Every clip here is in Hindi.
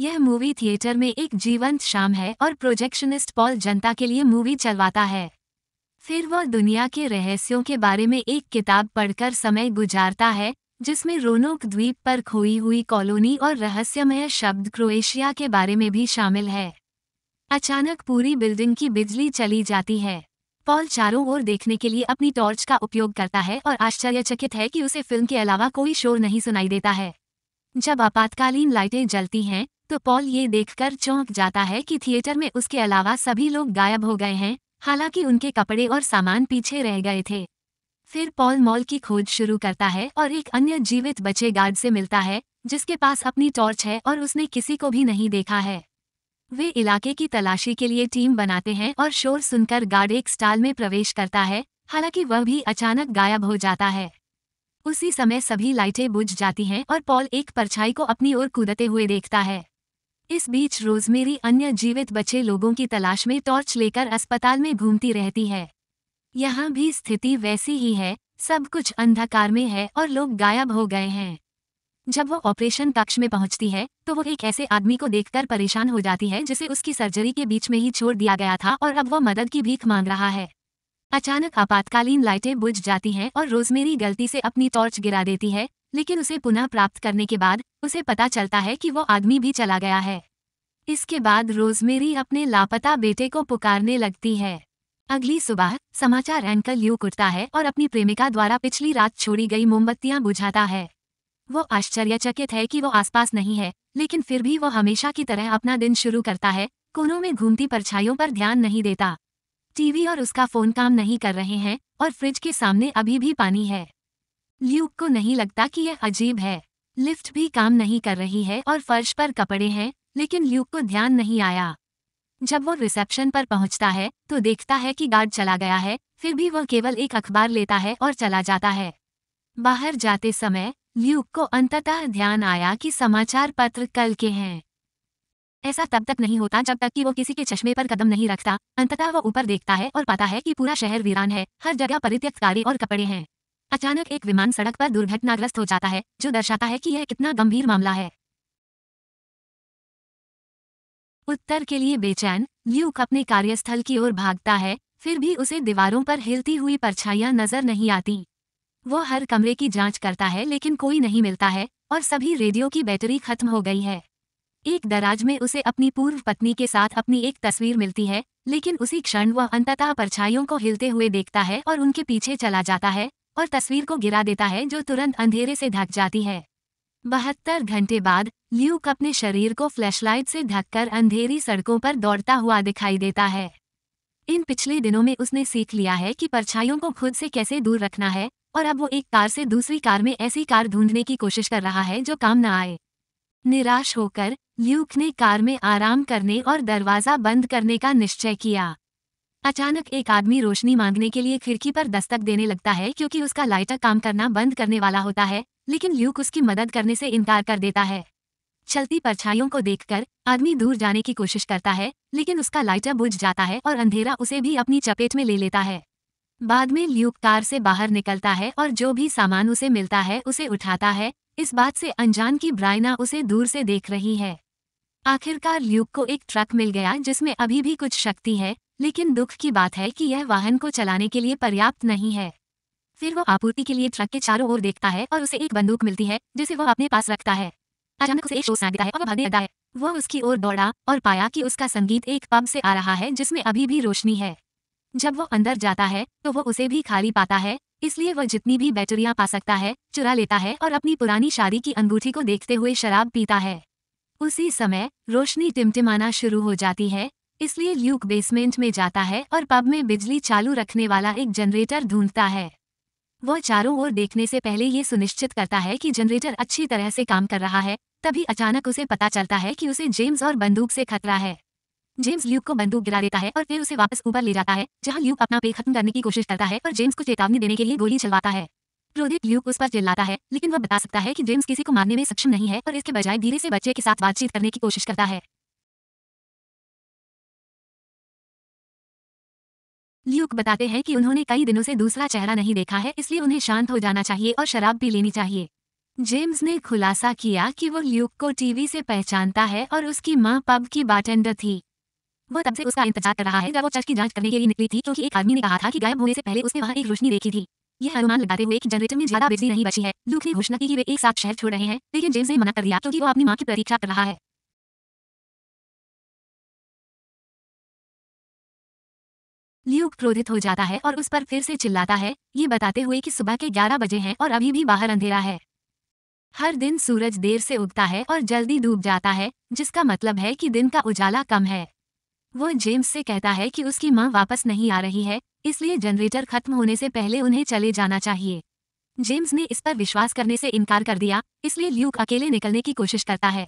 यह मूवी थिएटर में एक जीवंत शाम है और प्रोजेक्शनिस्ट पॉल जनता के लिए मूवी चलवाता है फिर वह दुनिया के रहस्यों के बारे में एक किताब पढ़कर समय गुजारता है जिसमें रोनोक द्वीप पर खोई हुई कॉलोनी और रहस्यमय शब्द क्रोएशिया के बारे में भी शामिल है अचानक पूरी बिल्डिंग की बिजली चली जाती है पॉल चारों ओर देखने के लिए अपनी टॉर्च का उपयोग करता है और आश्चर्यचकित है कि उसे फिल्म के अलावा कोई शोर नहीं सुनाई देता है जब आपातकालीन लाइटें जलती हैं तो पॉल ये देखकर चौंक जाता है कि थिएटर में उसके अलावा सभी लोग गायब हो गए हैं हालांकि उनके कपड़े और सामान पीछे रह गए थे फिर पॉल मॉल की खोज शुरू करता है और एक अन्य जीवित बचे गार्ड से मिलता है जिसके पास अपनी टॉर्च है और उसने किसी को भी नहीं देखा है वे इलाके की तलाशी के लिए टीम बनाते हैं और शोर सुनकर गार्ड एक स्टाल में प्रवेश करता है हालांकि वह भी अचानक गायब हो जाता है उसी समय सभी लाइटें बुझ जाती हैं और पॉल एक परछाई को अपनी ओर कूदते हुए देखता है इस बीच रोजमेरी अन्य जीवित बचे लोगों की तलाश में टॉर्च लेकर अस्पताल में घूमती रहती है यहाँ भी स्थिति वैसी ही है सब कुछ अंधकार में है और लोग गायब हो गए हैं जब वो ऑपरेशन कक्ष में पहुंचती है तो वो एक ऐसे आदमी को देखकर परेशान हो जाती है जिसे उसकी सर्जरी के बीच में ही छोड़ दिया गया था और अब वो मदद की भीख मांग रहा है अचानक आपातकालीन लाइटें बुझ जाती हैं और रोजमेरी गलती से अपनी टॉर्च गिरा देती है लेकिन उसे पुनः प्राप्त करने के बाद उसे पता चलता है कि वो आदमी भी चला गया है इसके बाद रोजमेरी अपने लापता बेटे को पुकारने लगती है अगली सुबह समाचार एंकर ल्यू उठता है और अपनी प्रेमिका द्वारा पिछली रात छोड़ी गई मोमबत्तियां बुझाता है वो आश्चर्यचकित है कि वो आसपास नहीं है लेकिन फिर भी वो हमेशा की तरह अपना दिन शुरू करता है कोनों में घूमती परछाइयों पर ध्यान नहीं देता टीवी और उसका फोन काम नहीं कर रहे हैं और फ्रिज के सामने अभी भी पानी है ल्यूक को नहीं लगता कि यह अजीब है लिफ्ट भी काम नहीं कर रही है और फर्श पर कपड़े हैं लेकिन ल्यूक को ध्यान नहीं आया जब वो रिसेप्शन पर पहुंचता है तो देखता है कि गार्ड चला गया है फिर भी वह केवल एक अखबार लेता है और चला जाता है बाहर जाते समय ल्यूक को अंततः ध्यान आया कि समाचार पत्र कल के हैं ऐसा तब तक नहीं होता जब तक कि वो किसी के चश्मे पर कदम नहीं रखता अंततः वो ऊपर देखता है और पाता है कि पूरा शहर वीरान है हर जगह परित्यक्त कारे और कपड़े हैं अचानक एक विमान सड़क पर दुर्घटनाग्रस्त हो जाता है जो दर्शाता है कि यह कितना गंभीर मामला है उत्तर के लिए बेचैन ल्यूक अपने कार्यस्थल की ओर भागता है फिर भी उसे दीवारों पर हिलती हुई परछाइयां नजर नहीं आती वो हर कमरे की जांच करता है लेकिन कोई नहीं मिलता है और सभी रेडियो की बैटरी खत्म हो गई है एक दराज में उसे अपनी पूर्व पत्नी के साथ अपनी एक तस्वीर मिलती है लेकिन उसी क्षण वह अंततः परछाइयों को हिलते हुए देखता है और उनके पीछे चला जाता है और तस्वीर को गिरा देता है जो तुरंत अंधेरे से ढक जाती है बहत्तर घंटे बाद ल्यूक अपने शरीर को फ्लैशलाइट से ढककर अंधेरी सड़कों पर दौड़ता हुआ दिखाई देता है इन पिछले दिनों में उसने सीख लिया है कि परछाइयों को खुद से कैसे दूर रखना है और अब वो एक कार से दूसरी कार में ऐसी कार ढूंढने की कोशिश कर रहा है जो काम न आए निराश होकर ल्यूक ने कार में आराम करने और दरवाजा बंद करने का निश्चय किया अचानक एक आदमी रोशनी मांगने के लिए खिड़की पर दस्तक देने लगता है क्योंकि उसका लाइटर काम करना बंद करने वाला होता है लेकिन ल्यूक उसकी मदद करने से इनकार कर देता है चलती परछाइयों को देखकर आदमी दूर जाने की कोशिश करता है लेकिन उसका लाइटर बुझ जाता है और अंधेरा उसे भी अपनी चपेट में ले लेता है बाद में ल्यूक कार से बाहर निकलता है और जो भी सामान उसे मिलता है उसे उठाता है इस बात से अनजान की ब्रायना उसे दूर से देख रही है आखिरकार ल्यूक को एक ट्रक मिल गया जिसमें अभी भी कुछ शक्ति है लेकिन दुख की बात है कि यह वाहन को चलाने के लिए पर्याप्त नहीं है फिर वो आपूर्ति के लिए ट्रक के चारों ओर देखता है और उसे एक बंदूक मिलती है जिसे वह अपने पास रखता है अचानक उसे एक शो देता है और भागने लगता है वह उसकी ओर दौड़ा और पाया कि उसका संगीत एक पब से आ रहा है जिसमें अभी भी रोशनी है जब वो अंदर जाता है तो वो उसे भी खाली पाता है इसलिए वह जितनी भी बैटरियां पा सकता है चुरा लेता है और अपनी पुरानी शादी की अंगूठी को देखते हुए शराब पीता है उसी समय रोशनी टिमटिमाना शुरू हो जाती है इसलिए ल्यूक बेसमेंट में जाता है और पब में बिजली चालू रखने वाला एक जनरेटर ढूंढता है वह चारों ओर देखने से पहले ये सुनिश्चित करता है कि जनरेटर अच्छी तरह से काम कर रहा है तभी अचानक उसे पता चलता है कि उसे जेम्स और बंदूक से खतरा है जेम्स ल्यूक को बंदूक गिरा देता है और फिर उसे वापस ऊपर ले जाता है जहां ल्यूक अपना पेट खत्म करने की कोशिश करता है और जेम्स को चेतावनी देने के लिए गोली चलवाता है रोहित ल्यूक उस पर चिल्लाता है लेकिन वह बता सकता है कि जेम्स किसी को मारने में सक्षम नहीं है और इसके बजाय धीरे से बच्चे के साथ बातचीत करने की कोशिश करता है ल्यूक बताते हैं कि उन्होंने कई दिनों से दूसरा चेहरा नहीं देखा है इसलिए उन्हें शांत हो जाना चाहिए और शराब भी लेनी चाहिए जेम्स ने खुलासा किया कि वो ल्यूक को टीवी से पहचानता है और उसकी माँ पब की बाटेंडर थी वह तब से उसका इंतजार कर रहा है जब वो चर्च की जांच करने के लिए निकली थी क्योंकि एक आदमी ने कहा था कि गायब होने से पहले उसने वहाँ एक रोशनी देखी थी यह अनुमान लगाते हुए कि जनरेटर में ज्यादा बिजली नहीं बची है लूक ने घोषणा की कि वे एक साथ शहर छोड़ रहे हैं लेकिन जेम्स ने मना कर दिया क्योंकि वो अपनी माँ की प्रतीक्षा कर रहा है ल्यूक क्रोधित हो जाता है और उस पर फिर से चिल्लाता है ये बताते हुए कि सुबह के 11 बजे हैं और अभी भी बाहर अंधेरा है हर दिन सूरज देर से उगता है और जल्दी डूब जाता है जिसका मतलब है कि दिन का उजाला कम है वो जेम्स से कहता है कि उसकी माँ वापस नहीं आ रही है इसलिए जनरेटर खत्म होने से पहले उन्हें चले जाना चाहिए जेम्स ने इस पर विश्वास करने से इनकार कर दिया इसलिए ल्यूक अकेले निकलने की कोशिश करता है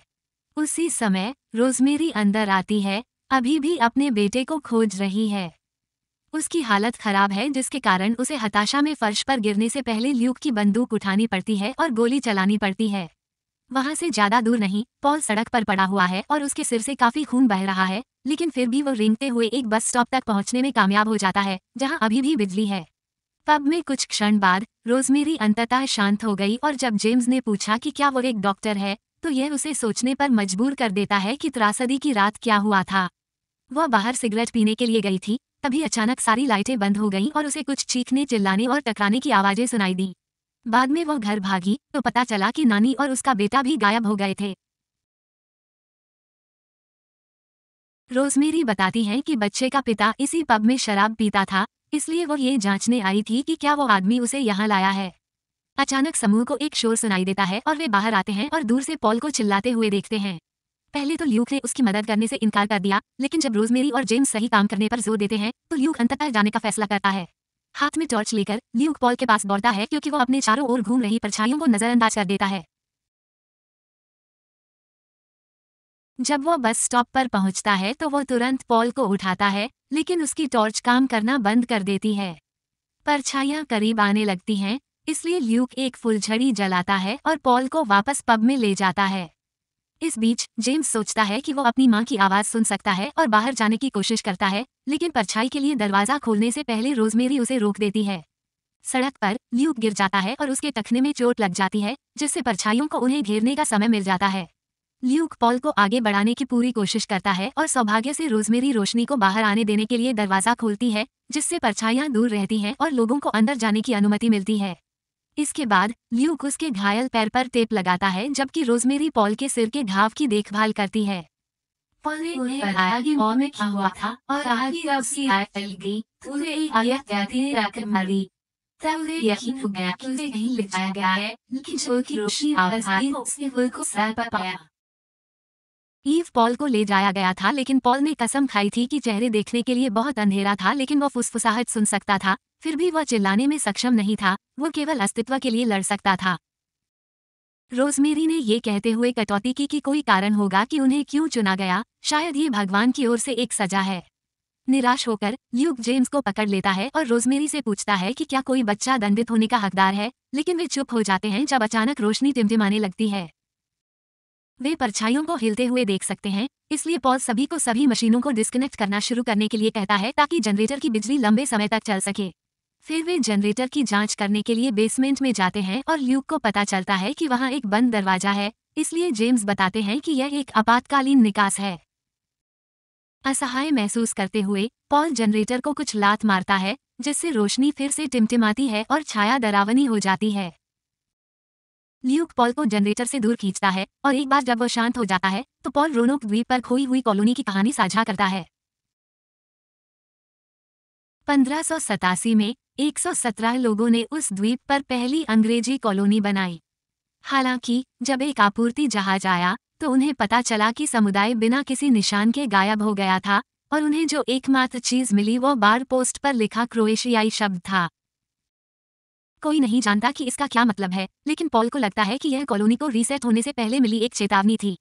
उसी समय रोजमेरी अंदर आती है अभी भी अपने बेटे को खोज रही है उसकी हालत खराब है जिसके कारण उसे हताशा में फर्श पर गिरने से पहले ल्यूक की बंदूक उठानी पड़ती है और गोली चलानी पड़ती है वहाँ से ज्यादा दूर नहीं पॉल सड़क पर पड़ा हुआ है और उसके सिर से काफी खून बह रहा है लेकिन फिर भी वो रेंगते हुए एक बस स्टॉप तक पहुँचने में कामयाब हो जाता है जहाँ अभी भी बिजली है पब में कुछ क्षण बाद रोजमेरी अंततः शांत हो गई और जब जेम्स ने पूछा कि क्या वो एक डॉक्टर है तो यह उसे सोचने पर मजबूर कर देता है कि त्रासदी की रात क्या हुआ था वह बाहर सिगरेट पीने के लिए गई थी तभी अचानक सारी लाइटें बंद हो गईं और उसे कुछ चीखने चिल्लाने और टकराने की आवाज़ें सुनाई दीं बाद में वह घर भागी तो पता चला कि नानी और उसका बेटा भी गायब हो गए थे रोजमेरी बताती है कि बच्चे का पिता इसी पब में शराब पीता था इसलिए वो ये जांचने आई थी कि क्या वो आदमी उसे यहाँ लाया है अचानक समूह को एक शोर सुनाई देता है और वे बाहर आते हैं और दूर से पॉल को चिल्लाते हुए देखते हैं पहले तो ल्यूक ने उसकी मदद करने से इनकार कर दिया लेकिन जब रोजमेरी और जेम्स सही काम करने पर जोर देते हैं तो ल्यूक अंततः जाने का फैसला करता है हाथ में टॉर्च लेकर ल्यूक पॉल के पास दौड़ता है क्योंकि वो अपने चारों ओर घूम रही परछाइयों को नजरअंदाज कर देता है जब वो बस स्टॉप पर पहुंचता है तो वो तुरंत पॉल को उठाता है लेकिन उसकी टॉर्च काम करना बंद कर देती है परछाइयां करीब आने लगती हैं इसलिए ल्यूक एक फुलझड़ी जलाता है और पॉल को वापस पब में ले जाता है इस बीच जेम्स सोचता है कि वो अपनी माँ की आवाज़ सुन सकता है और बाहर जाने की कोशिश करता है लेकिन परछाई के लिए दरवाज़ा खोलने से पहले रोजमेरी उसे रोक देती है सड़क पर ल्यूक गिर जाता है और उसके टखने में चोट लग जाती है जिससे परछाइयों को उन्हें घेरने का समय मिल जाता है ल्यूक पॉल को आगे बढ़ाने की पूरी कोशिश करता है और सौभाग्य से रोजमेरी रोशनी को बाहर आने देने के लिए दरवाज़ा खोलती है जिससे परछाइयाँ दूर रहती हैं और लोगों को अंदर जाने की अनुमति मिलती है इसके बाद ल्यूक उसके घायल पैर पर टेप लगाता है जबकि रोजमेरी पॉल के सिर के घाव की देखभाल करती है पॉल ने उन्हें बताया कि में क्या हुआ था और कहा कि आय गई तो उसे एक आयत ने जाकर तब उसे यकीन हो गया कि उसे कहीं ले जाया गया है लेकिन शोर की रोशनी आवाज आई उसने को सर पर पाया ईव पॉल को ले जाया गया था लेकिन पॉल ने कसम खाई थी कि चेहरे देखने के लिए बहुत अंधेरा था लेकिन वो फुसफुसाहट सुन सकता था फिर भी वह चिल्लाने में सक्षम नहीं था वो केवल अस्तित्व के लिए लड़ सकता था रोजमेरी ने ये कहते हुए कटौती की कि कोई कारण होगा कि उन्हें क्यों चुना गया शायद ये भगवान की ओर से एक सजा है निराश होकर ल्यूक जेम्स को पकड़ लेता है और रोजमेरी से पूछता है कि क्या कोई बच्चा दंडित होने का हकदार है लेकिन वे चुप हो जाते हैं जब अचानक रोशनी टिमटिमाने लगती है वे परछाइयों को हिलते हुए देख सकते हैं इसलिए पॉल सभी को सभी मशीनों को डिस्कनेक्ट करना शुरू करने के लिए कहता है ताकि जनरेटर की बिजली लंबे समय तक चल सके फिर वे जनरेटर की जांच करने के लिए बेसमेंट में जाते हैं और ल्यूक को पता चलता है कि वहाँ एक बंद दरवाजा है इसलिए जेम्स बताते हैं कि यह एक आपातकालीन निकास है असहाय महसूस करते हुए पॉल जनरेटर को कुछ लात मारता है जिससे रोशनी फिर से टिमटिमाती है और छाया डरावनी हो जाती है ल्यूक पॉल को जनरेटर से दूर खींचता है और एक बार जब वो शांत हो जाता है तो पॉल रोनोक द्वीप पर खोई हुई कॉलोनी की कहानी साझा करता है पंद्रह में 117 लोगों ने उस द्वीप पर पहली अंग्रेजी कॉलोनी बनाई हालांकि जब एक आपूर्ति जहाज आया तो उन्हें पता चला कि समुदाय बिना किसी निशान के गायब हो गया था और उन्हें जो एकमात्र चीज मिली वो बार पोस्ट पर लिखा क्रोएशियाई शब्द था कोई नहीं जानता कि इसका क्या मतलब है लेकिन पॉल को लगता है कि यह कॉलोनी को रीसेट होने से पहले मिली एक चेतावनी थी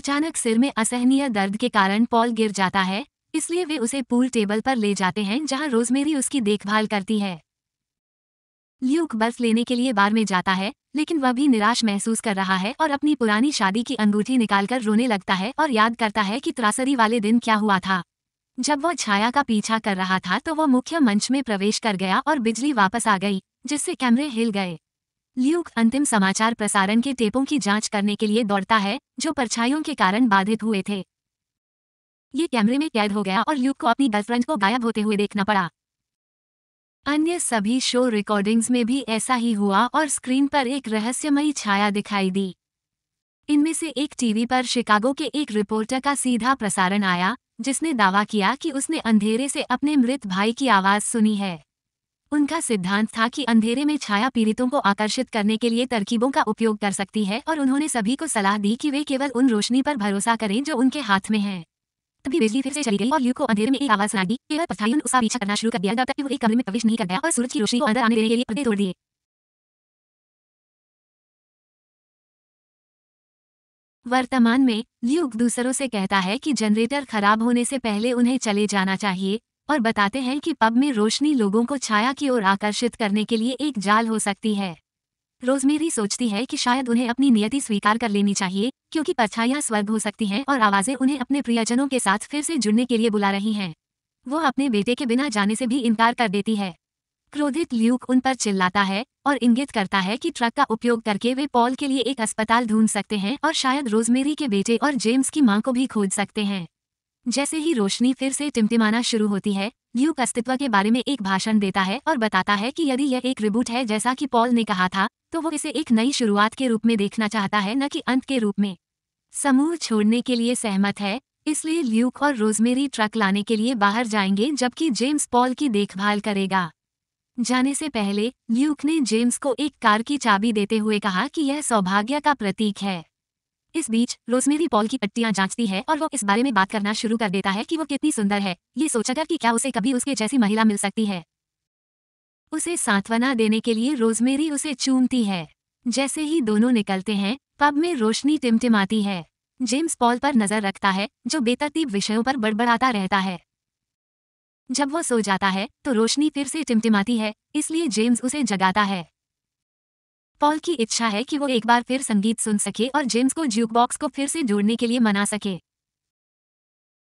अचानक सिर में असहनीय दर्द के कारण पॉल गिर जाता है इसलिए वे उसे पूल टेबल पर ले जाते हैं जहां रोजमेरी उसकी देखभाल करती है ल्यूक बर्फ लेने के लिए बार में जाता है लेकिन वह भी निराश महसूस कर रहा है और अपनी पुरानी शादी की अंगूठी निकालकर रोने लगता है और याद करता है कि त्रासरी वाले दिन क्या हुआ था जब वह छाया का पीछा कर रहा था तो वह मुख्य मंच में प्रवेश कर गया और बिजली वापस आ गई जिससे कैमरे हिल गए ल्यूक अंतिम समाचार प्रसारण के टेपों की जांच करने के लिए दौड़ता है जो परछाइयों के कारण बाधित हुए थे ये कैमरे में कैद हो गया और ल्यूक को अपनी गर्लफ्रेंड को गायब होते हुए देखना पड़ा अन्य सभी शो रिकॉर्डिंग्स में भी ऐसा ही हुआ और स्क्रीन पर एक रहस्यमयी छाया दिखाई दी इनमें से एक टीवी पर शिकागो के एक रिपोर्टर का सीधा प्रसारण आया जिसने दावा किया कि उसने अंधेरे से अपने मृत भाई की आवाज़ सुनी है उनका सिद्धांत था कि अंधेरे में छाया पीड़ितों को आकर्षित करने के लिए तरकीबों का उपयोग कर सकती है और उन्होंने सभी को सलाह दी कि वे केवल उन रोशनी पर भरोसा करें जो उनके हाथ में है तभी बिजली फिर से चली गई और ल्यूक को अंधेरे में एक आवाज सुना दी केवल पथाई उसका पीछा करना शुरू कर दिया जब तक कि वो एक कमरे में प्रवेश नहीं कर गया और सूरज की रोशनी को अंदर आने देने के लिए पर्दे तोड़ दिए वर्तमान में ल्यूक दूसरों से कहता है कि जनरेटर खराब होने से पहले उन्हें चले जाना चाहिए और बताते हैं कि पब में रोशनी लोगों को छाया की ओर आकर्षित करने के लिए एक जाल हो सकती है रोजमेरी सोचती है कि शायद उन्हें अपनी नियति स्वीकार कर लेनी चाहिए क्योंकि परछाइयाँ स्वर्ग हो सकती हैं और आवाज़ें उन्हें अपने प्रियजनों के साथ फिर से जुड़ने के लिए बुला रही हैं वो अपने बेटे के बिना जाने से भी इनकार कर देती है क्रोधित ल्यूक उन पर चिल्लाता है और इंगित करता है कि ट्रक का उपयोग करके वे पॉल के लिए एक अस्पताल ढूंढ सकते हैं और शायद रोजमेरी के बेटे और जेम्स की माँ को भी खोज सकते हैं जैसे ही रोशनी फिर से टिमटिमाना शुरू होती है ल्यूक अस्तित्व के बारे में एक भाषण देता है और बताता है कि यदि यह एक रिबूट है जैसा कि पॉल ने कहा था तो वो इसे एक नई शुरुआत के रूप में देखना चाहता है न कि अंत के रूप में समूह छोड़ने के लिए सहमत है इसलिए ल्यूक और रोजमेरी ट्रक लाने के लिए बाहर जाएंगे जबकि जेम्स पॉल की देखभाल करेगा जाने से पहले ल्यूक ने जेम्स को एक कार की चाबी देते हुए कहा कि यह सौभाग्य का प्रतीक है इस बीच रोजमेरी पॉल की पट्टियाँ जांचती है और वो इस बारे में बात करना शुरू कर देता है कि वो कितनी सुंदर है ये सोचकर कि क्या उसे कभी उसके जैसी महिला मिल सकती है उसे सांत्वना देने के लिए रोजमेरी उसे चूमती है जैसे ही दोनों निकलते हैं पब में रोशनी टिमटिमाती है जेम्स पॉल पर नजर रखता है जो बेतरतीब विषयों पर बड़बड़ाता रहता है जब वो सो जाता है तो रोशनी फिर से टिमटिमाती है इसलिए जेम्स उसे जगाता है पॉल की इच्छा है कि वो एक बार फिर संगीत सुन सके और जेम्स को ज्यूकबॉक्स को फिर से जोड़ने के लिए मना सके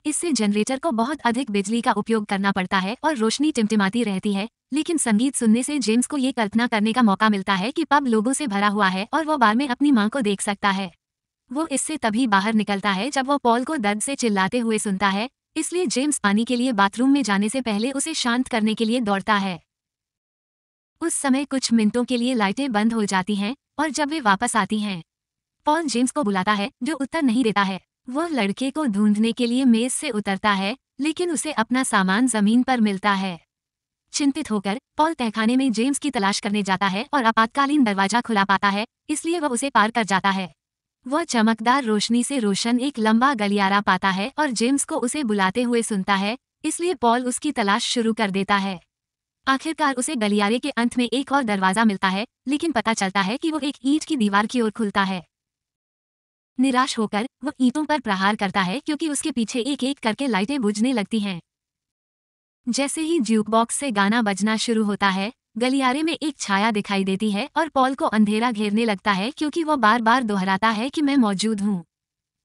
इससे जनरेटर को बहुत अधिक बिजली का उपयोग करना पड़ता है और रोशनी टिमटिमाती रहती है लेकिन संगीत सुनने से जेम्स को ये कल्पना करने का मौका मिलता है कि पब लोगों से भरा हुआ है और वो बार में अपनी माँ को देख सकता है वो इससे तभी बाहर निकलता है जब वो पॉल को दर्द से चिल्लाते हुए सुनता है इसलिए जेम्स पानी के लिए बाथरूम में जाने से पहले उसे शांत करने के लिए दौड़ता है उस समय कुछ मिनटों के लिए लाइटें बंद हो जाती हैं और जब वे वापस आती हैं पॉल जेम्स को बुलाता है जो उत्तर नहीं देता है वह लड़के को ढूंढने के लिए मेज से उतरता है लेकिन उसे अपना सामान जमीन पर मिलता है चिंतित होकर पॉल तहखाने में जेम्स की तलाश करने जाता है और आपातकालीन दरवाजा खुला पाता है इसलिए वह उसे पार कर जाता है वह चमकदार रोशनी से रोशन एक लंबा गलियारा पाता है और जेम्स को उसे बुलाते हुए सुनता है इसलिए पॉल उसकी तलाश शुरू कर देता है आखिरकार उसे गलियारे के अंत में एक और दरवाजा मिलता है लेकिन पता चलता है कि वो एक ईंट की दीवार की ओर खुलता है निराश होकर वो ईंटों पर प्रहार करता है क्योंकि उसके पीछे एक एक करके लाइटें बुझने लगती हैं जैसे ही ज्यूकबॉक्स से गाना बजना शुरू होता है गलियारे में एक छाया दिखाई देती है और पॉल को अंधेरा घेरने लगता है क्योंकि वो बार बार दोहराता है कि मैं मौजूद हूँ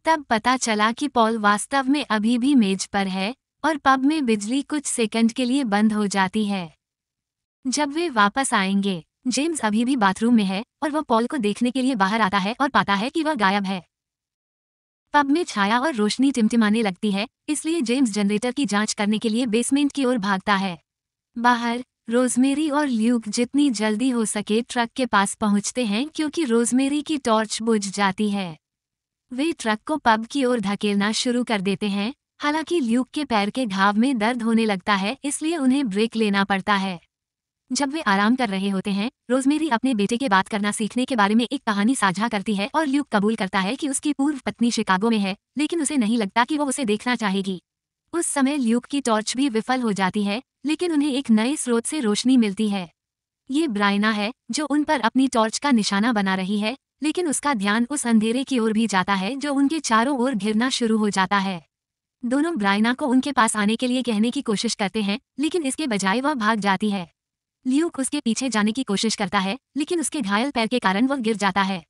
तब पता चला कि पॉल वास्तव में अभी भी मेज पर है और पब में बिजली कुछ सेकंड के लिए बंद हो जाती है जब वे वापस आएंगे जेम्स अभी भी बाथरूम में है और वह पॉल को देखने के लिए बाहर आता है और पाता है कि वह गायब है पब में छाया और रोशनी टिमटिमाने लगती है इसलिए जेम्स जनरेटर की जांच करने के लिए बेसमेंट की ओर भागता है बाहर रोजमेरी और ल्यूक जितनी जल्दी हो सके ट्रक के पास पहुंचते हैं क्योंकि रोजमेरी की टॉर्च बुझ जाती है वे ट्रक को पब की ओर धकेलना शुरू कर देते हैं हालांकि ल्यूक के पैर के घाव में दर्द होने लगता है इसलिए उन्हें ब्रेक लेना पड़ता है जब वे आराम कर रहे होते हैं रोजमेरी अपने बेटे के बात करना सीखने के बारे में एक कहानी साझा करती है और ल्यूक कबूल करता है कि उसकी पूर्व पत्नी शिकागो में है लेकिन उसे नहीं लगता कि वो उसे देखना चाहेगी उस समय ल्यूक की टॉर्च भी विफल हो जाती है लेकिन उन्हें एक नए स्रोत से रोशनी मिलती है ये ब्रायना है जो उन पर अपनी टॉर्च का निशाना बना रही है लेकिन उसका ध्यान उस अंधेरे की ओर भी जाता है जो उनके चारों ओर घिरना शुरू हो जाता है दोनों ब्रायना को उनके पास आने के लिए कहने की कोशिश करते हैं लेकिन इसके बजाय वह भाग जाती है ल्यूक उसके पीछे जाने की कोशिश करता है लेकिन उसके घायल पैर के कारण वह गिर जाता है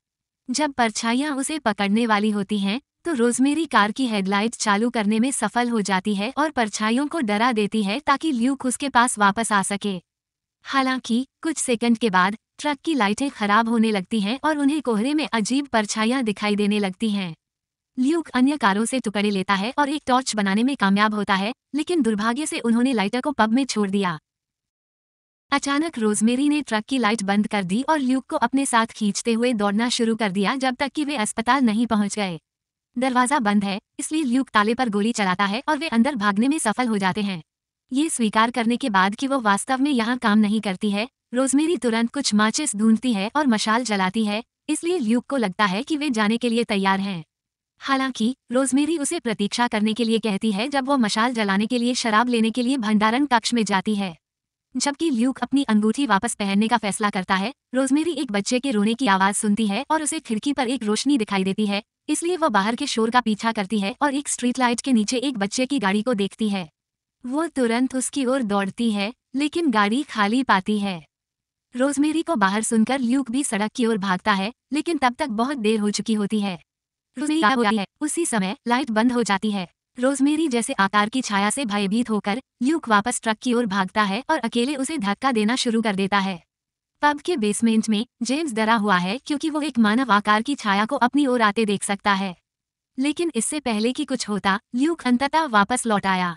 जब परछाइयाँ उसे पकड़ने वाली होती हैं तो रोजमेरी कार की हेडलाइट चालू करने में सफल हो जाती है और परछाइयों को डरा देती है ताकि ल्यूक उसके पास वापस आ सके हालांकि कुछ सेकंड के बाद ट्रक की लाइटें खराब होने लगती हैं और उन्हें कोहरे में अजीब परछाइयाँ दिखाई देने लगती हैं ल्यूक अन्य कारों से टुकड़े लेता है और एक टॉर्च बनाने में कामयाब होता है लेकिन दुर्भाग्य से उन्होंने लाइटर को पब में छोड़ दिया अचानक रोजमेरी ने ट्रक की लाइट बंद कर दी और ल्यूक को अपने साथ खींचते हुए दौड़ना शुरू कर दिया जब तक कि वे अस्पताल नहीं पहुंच गए दरवाजा बंद है इसलिए ल्यूक ताले पर गोली चलाता है और वे अंदर भागने में सफल हो जाते हैं ये स्वीकार करने के बाद कि वो वास्तव में यहाँ काम नहीं करती है रोजमेरी तुरंत कुछ माचिस ढूंढती है और मशाल जलाती है इसलिए ल्यूक को लगता है कि वे जाने के लिए तैयार हैं हालांकि रोजमेरी उसे प्रतीक्षा करने के लिए कहती है जब वो मशाल जलाने के लिए शराब लेने के लिए भंडारण कक्ष में जाती है जबकि ल्यूक अपनी अंगूठी वापस पहनने का फैसला करता है रोजमेरी एक बच्चे के रोने की आवाज सुनती है और उसे खिड़की पर एक रोशनी दिखाई देती है इसलिए वह बाहर के शोर का पीछा करती है और एक स्ट्रीट लाइट के नीचे एक बच्चे की गाड़ी को देखती है वो तुरंत उसकी ओर दौड़ती है लेकिन गाड़ी खाली पाती है रोजमेरी को बाहर सुनकर ल्यूक भी सड़क की ओर भागता है लेकिन तब तक बहुत देर हो चुकी होती है हो है उसी समय लाइट बंद हो जाती है रोजमेरी जैसे आकार की छाया से भयभीत होकर ल्यूक वापस ट्रक की ओर भागता है और अकेले उसे धक्का देना शुरू कर देता है पब के बेसमेंट में जेम्स डरा हुआ है क्योंकि वो एक मानव आकार की छाया को अपनी ओर आते देख सकता है लेकिन इससे पहले कि कुछ होता ल्यूक अंततः वापस लौट आया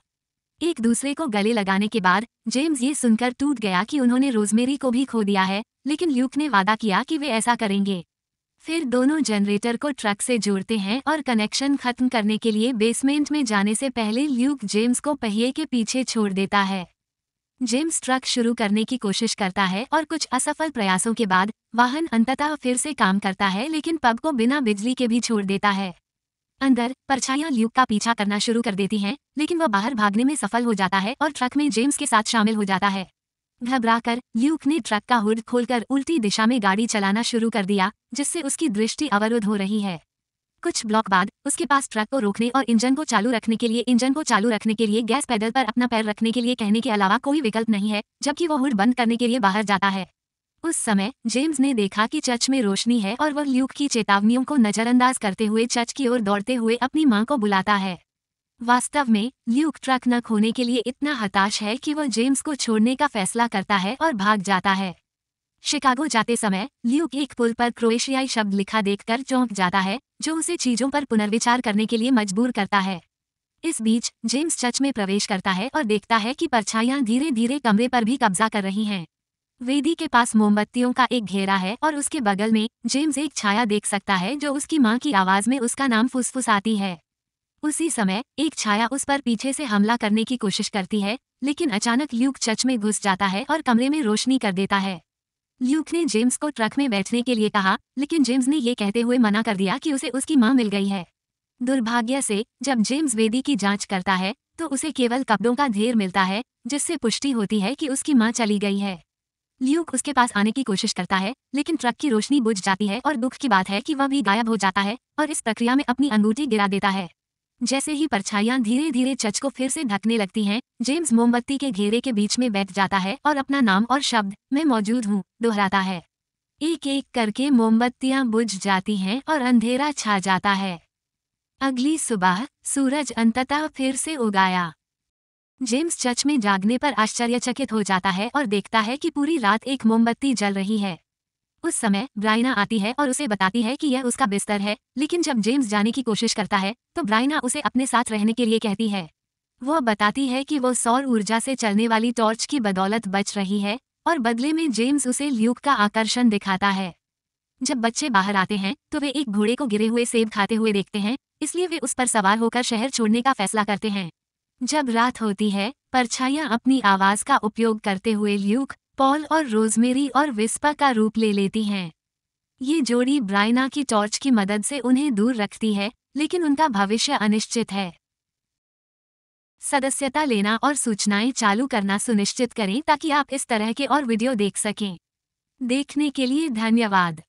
एक दूसरे को गले लगाने के बाद जेम्स ये सुनकर टूट गया कि उन्होंने रोजमेरी को भी खो दिया है लेकिन ल्यूक ने वादा किया कि वे ऐसा करेंगे फिर दोनों जनरेटर को ट्रक से जोड़ते हैं और कनेक्शन खत्म करने के लिए बेसमेंट में जाने से पहले ल्यूक जेम्स को पहिए के पीछे छोड़ देता है जेम्स ट्रक शुरू करने की कोशिश करता है और कुछ असफल प्रयासों के बाद वाहन अंततः फिर से काम करता है लेकिन पब को बिना बिजली के भी छोड़ देता है अंदर परछाइयां ल्यूक का पीछा करना शुरू कर देती हैं लेकिन वह बाहर भागने में सफल हो जाता है और ट्रक में जेम्स के साथ शामिल हो जाता है घबराकर ल्यूक ने ट्रक का हुड खोलकर उल्टी दिशा में गाड़ी चलाना शुरू कर दिया जिससे उसकी दृष्टि अवरुद्ध हो रही है कुछ ब्लॉक बाद उसके पास ट्रक को रोकने और इंजन को चालू रखने के लिए इंजन को चालू रखने के लिए गैस पैदल पर अपना पैर रखने के लिए कहने के अलावा कोई विकल्प नहीं है जबकि वो हुड बंद करने के लिए बाहर जाता है उस समय जेम्स ने देखा कि चर्च में रोशनी है और वह ल्यूक की चेतावनियों को नजरअंदाज करते हुए चर्च की ओर दौड़ते हुए अपनी माँ को बुलाता है वास्तव में ल्यूक ट्रक न खोने के लिए इतना हताश है कि वह जेम्स को छोड़ने का फैसला करता है और भाग जाता है शिकागो जाते समय ल्यूक एक पुल पर क्रोएशियाई शब्द लिखा देखकर चौंक जाता है जो उसे चीजों पर पुनर्विचार करने के लिए मजबूर करता है इस बीच जेम्स चर्च में प्रवेश करता है और देखता है कि परछाइयां धीरे धीरे कमरे पर भी कब्जा कर रही हैं वेदी के पास मोमबत्तियों का एक घेरा है और उसके बगल में जेम्स एक छाया देख सकता है जो उसकी माँ की आवाज में उसका नाम फुसफुसाती है उसी समय एक छाया उस पर पीछे से हमला करने की कोशिश करती है लेकिन अचानक ल्यूक चर्च में घुस जाता है और कमरे में रोशनी कर देता है ल्यूक ने जेम्स को ट्रक में बैठने के लिए कहा लेकिन जेम्स ने ये कहते हुए मना कर दिया कि उसे उसकी माँ मिल गई है दुर्भाग्य से जब जेम्स वेदी की जांच करता है तो उसे केवल कपड़ों का ढेर मिलता है जिससे पुष्टि होती है कि उसकी माँ चली गई है ल्यूक उसके पास आने की कोशिश करता है लेकिन ट्रक की रोशनी बुझ जाती है और दुख की बात है कि वह भी गायब हो जाता है और इस प्रक्रिया में अपनी अंगूठी गिरा देता है जैसे ही परछाइयां धीरे धीरे चच को फिर से ढकने लगती हैं जेम्स मोमबत्ती के घेरे के बीच में बैठ जाता है और अपना नाम और शब्द मैं मौजूद हूँ दोहराता है एक एक करके मोमबत्तियां बुझ जाती हैं और अंधेरा छा जाता है अगली सुबह सूरज अंततः फिर से उगाया जेम्स चच में जागने पर आश्चर्यचकित हो जाता है और देखता है कि पूरी रात एक मोमबत्ती जल रही है उस समय ब्राइना आती है और उसे बताती है कि यह उसका बिस्तर है लेकिन जब जेम्स जाने की कोशिश करता है तो ब्राइना उसे अपने साथ रहने के लिए कहती है वह बताती है कि वह सौर ऊर्जा से चलने वाली टॉर्च की बदौलत बच रही है और बदले में जेम्स उसे ल्यूक का आकर्षण दिखाता है जब बच्चे बाहर आते हैं तो वे एक घोड़े को गिरे हुए सेब खाते हुए देखते हैं इसलिए वे उस पर सवार होकर शहर छोड़ने का फैसला करते हैं जब रात होती है परछाइयाँ अपनी आवाज़ का उपयोग करते हुए ल्यूक पॉल और रोजमेरी और विस्पा का रूप ले लेती हैं ये जोड़ी ब्राइना की टॉर्च की मदद से उन्हें दूर रखती है लेकिन उनका भविष्य अनिश्चित है सदस्यता लेना और सूचनाएं चालू करना सुनिश्चित करें ताकि आप इस तरह के और वीडियो देख सकें देखने के लिए धन्यवाद